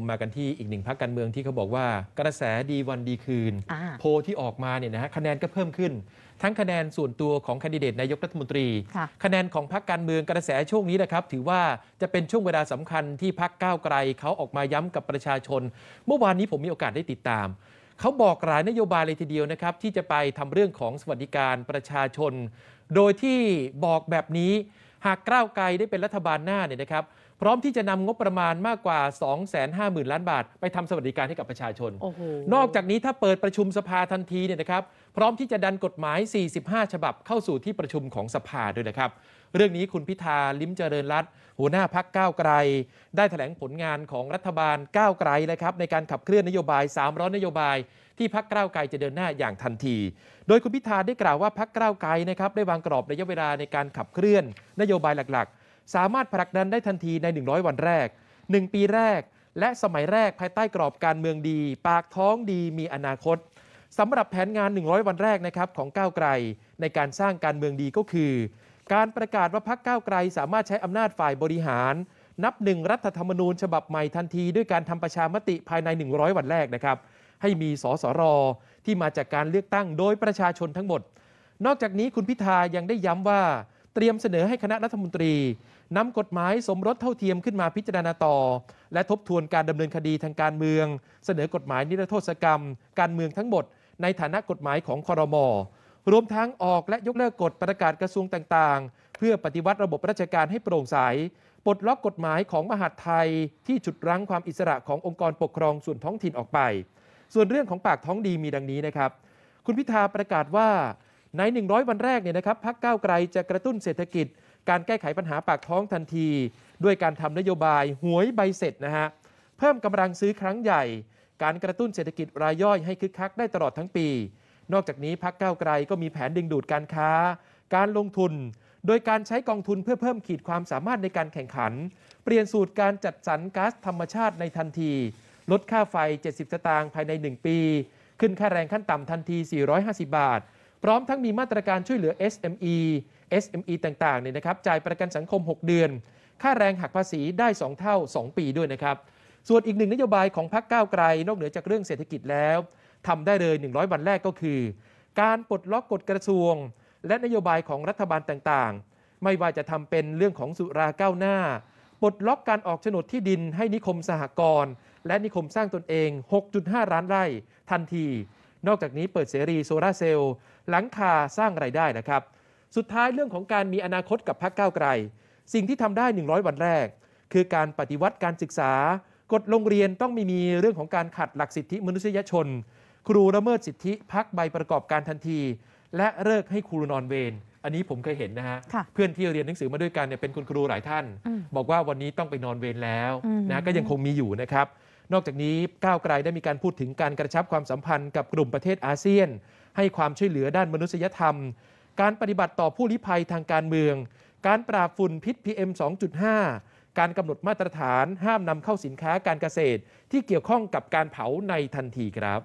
มมากันที่อีกหนึ่งพักการเมืองที่เขาบอกว่ากระแสดีวันดีคืนโพที่ออกมาเนี่ยนะฮะคะแนนก็เพิ่มขึ้น ทั้งคะแนนส่วนตัวของคนดิเดตนายกรัฐมนตรี คะแนนของพักการเมืองกระแสช่วงนี้นะครับ ถือว่าจะเป็นช่วงเวลาสำคัญที่พักก้าวไกลเขาออกมาย้ำกับประชาชน เมื่อวานนี้ผมมีโอกาสได้ติดตาม เขาบอกหลายนโยบายเลยทีเดียวนะครับที่จะไปทำเรื่องของสวัสดิการประชาชน โดยที่บอกแบบนี้หากก้าวไกลได้เป็นรัฐบาลหน้าเนี่ยนะครับพร้อมที่จะนำงบประมาณมากกว่า 250,000 ล้านบาท ไปทำสวัสดิการให้กับประชาชน นอกจากนี้ถ้าเปิดประชุมสภาทันทีเนี่ยนะครับพร้อมที่จะดันกฎหมาย 45 ฉบับเข้าสู่ที่ประชุมของสภาด้วยนะครับเรื่องนี้คุณพิธาลิ้มเจริญรัตหัวหน้าพักก้าวไกล ได้แถลงผลงานของรัฐบาลก้าวไกลนะครับในการขับเคลื่อนนโยบาย 300 นโยบายที่พักก้าวไกลจะเดินหน้าอย่างทันที โดยคุณพิธาได้กล่าวว่าพักก้าวไกลนะครับ ได้วางกรอบระยะเวลาในการขับเคลื่อนนโยบายหลักๆ สามารถผลักดันได้ทันทีใน 100 วันแรก 1 ปีแรก และสมัยแรกภายใต้กรอบการเมืองดี ปากท้องดีมีอนาคตสำหรับแผนงาน 100 วันแรกนะครับของก้าวไกล ในการสร้างการเมืองดีก็คือการประกาศว่าพักก้าวไกลสามารถใช้อำนาจฝ่ายบริหาร นับหนึ่งรัฐธรรมนูญ ฉบับใหม่ทันทีด้วยการทำประชามติภายใน 100 วันแรกนะครับ ให้มีสสร ที่มาจากการเลือกตั้งโดยประชาชนทั้งหมด นอกจากนี้คุณพิธายังได้ย้ำว่า เตรียมเสนอให้คณะรัฐมนตรีนำกฎหมายสมรสเท่าเทียมขึ้นมาพิจารณาต่อ และทบทวนการดำเนินคดีทางการเมือง เสนอกฎหมายนิรโทษกรรม การเมืองทั้งหมด ในฐานะกฎหมายของคอรมอรวมทั้งออกและยกเลิกกฎประกาศกระทรวงต่าง ๆ เพื่อปฏิวัติระบบราชการให้โปร่งใสปลดล็อกกฎหมายของมหาดไทยที่ฉุดรั้งความอิสระขององค์กรปกครองส่วนท้องถิ่นออกไป ส่วนเรื่องของปากท้องดีมีดังนี้นะครับ คุณพิธาประกาศว่าใน 100 วันแรกเนี่ยนะครับพักก้าวไกลจะกระตุ้นเศรษฐกิจ การแก้ไขปัญหาปากท้องทันที ด้วยการทำนโยบายหวยใบเสร็จนะฮะเพิ่มกำลังซื้อครั้งใหญ่ การกระตุ้นเศรษฐกิจรายย่อยให้คึกคักได้ตลอดทั้งปีนอกจากนี้พักก้าวไกลก็มีแผนดึงดูดการค้า การลงทุน โดยการใช้กองทุนเพื่อเพิ่มขีดความสามารถในการแข่งขัน เปลี่ยนสูตรการจัดสรรก๊าซธรรมชาติในทันที ลดค่าไฟ 70 สตางค์ภายใน 1 ปี ขึ้นค่าแรงขั้นต่ำทันที 450 บาท พร้อมทั้งมีมาตรการช่วยเหลือ SME SME ต่างๆเนี่ยนะครับ จ่ายประกันสังคม 6 เดือน ค่าแรงหักภาษีได้ 2 เท่า 2 ปีด้วยนะครับ ส่วนอีกหนึ่งนโยบายของพรรคก้าวไกลนอกเหนือจากเรื่องเศรษฐกิจแล้วทำได้เลย 100 วันแรกก็คือ การปลดล็อกกฎกระทรวง และนโยบายของรัฐบาลต่างๆ ไม่ว่าจะทำเป็นเรื่องของสุราก้าวหน้า ปลดล็อกการออกโฉนดที่ดินให้นิคมสหกรณ์และนิคมสร้างตนเอง 6.5ล้านไร่ ทันที นอกจากนี้เปิดเสรีโซลาเซลล์หลังคาสร้างไรายได้นะครับ สุดท้ายเรื่องของการมีอนาคตกับพรรคก้าวไกล สิ่งที่ทำได้ 100 วันแรก คือการปฏิวัติการศึกษากฎโรงเรียนต้องไม่มีเรื่องของการขัดหลักสิทธิมนุษยชนครูละเมิดสิทธิพักใบประกอบการทันที และเลิกให้ครูนอนเวรอันนี้ผมเคยเห็นนะฮะเพื่อนที่เรียนหนังสือมาด้วยกันเนี่ยเป็นคุณครูหลายท่าน บอกว่าวันนี้ต้องไปนอนเวรแล้วนะก็ยังคงมีอยู่นะครับ นอกจากนี้ก้าวไกลได้มีการพูดถึงการกระชับความสัมพันธ์ กับกลุ่มประเทศอาเซียน ให้ความช่วยเหลือด้านมนุษยธรรม การปฏิบัติต่อผู้ลี้ภัยทางการเมืองการปราบฝุ่นพิษ PM 2.5 การกำหนดมาตรฐานห้ามนำเข้าสินค้าการเกษตร ที่เกี่ยวข้องกับการเผาในทันทีครับ